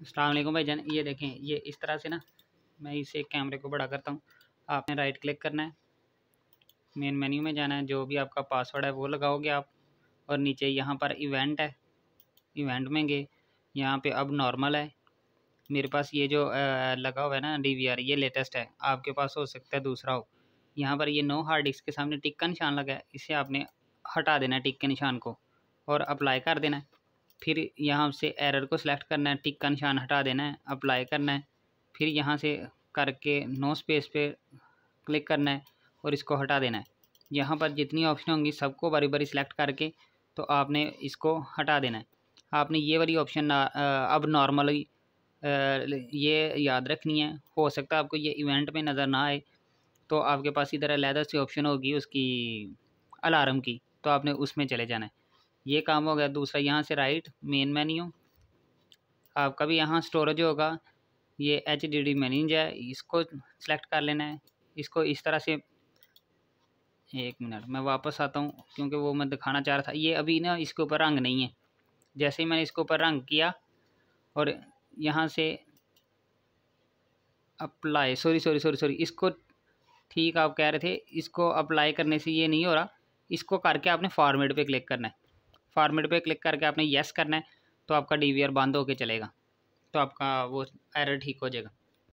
अलैक्म भाई जान ये देखें ये इस तरह से ना मैं इसे कैमरे को बड़ा करता हूँ आपने राइट क्लिक करना है मेन मेन्यू में जाना है जो भी आपका पासवर्ड है वो लगाओगे आप और नीचे यहाँ पर इवेंट है इवेंट में गए यहाँ पे अब नॉर्मल है मेरे पास ये जो लगा हुआ है ना डी ये लेटेस्ट है आपके पास हो सकता है दूसरा हो यहाँ पर ये नो हार्ड डिस्क के सामने टिक का निशान लगा है इसे आपने हटा देना है टिक के निशान को और अप्लाई कर देना है फिर यहाँ से एरर को सिलेक्ट करना है टिक का निशान हटा देना है अप्लाई करना है फिर यहाँ से करके नो स्पेस पे क्लिक करना है और इसको हटा देना है यहाँ पर जितनी ऑप्शन होंगी सबको बारी बारी सिलेक्ट करके तो आपने इसको हटा देना है आपने ये वाली ऑप्शन अब नॉर्मली ये याद रखनी है हो सकता है आपको ये इवेंट में नज़र ना आए तो आपके पास इधर लैदर से ऑप्शन होगी उसकी अलार्म की तो आपने उसमें चले जाना है ये काम हो गया दूसरा यहाँ से राइट मेन मेन्यू आपका भी यहाँ स्टोरेज होगा ये एच डी डी मैनेज है इसको सेलेक्ट कर लेना है इसको इस तरह से एक मिनट मैं वापस आता हूँ क्योंकि वो मैं दिखाना चाह रहा था ये अभी ना इसके ऊपर रंग नहीं है जैसे ही मैंने इसके ऊपर रंग किया और यहाँ से apply sorry sorry sorry sorry इसको ठीक आप कह रहे थे इसको अप्लाई करने से ये नहीं हो रहा इसको करके आपने फॉर्मेट पे क्लिक करना है फॉर्मेट पे क्लिक करके आपने येस करना है तो आपका डी वी आर बंद होके चलेगा तो आपका वो एरर ठीक हो जाएगा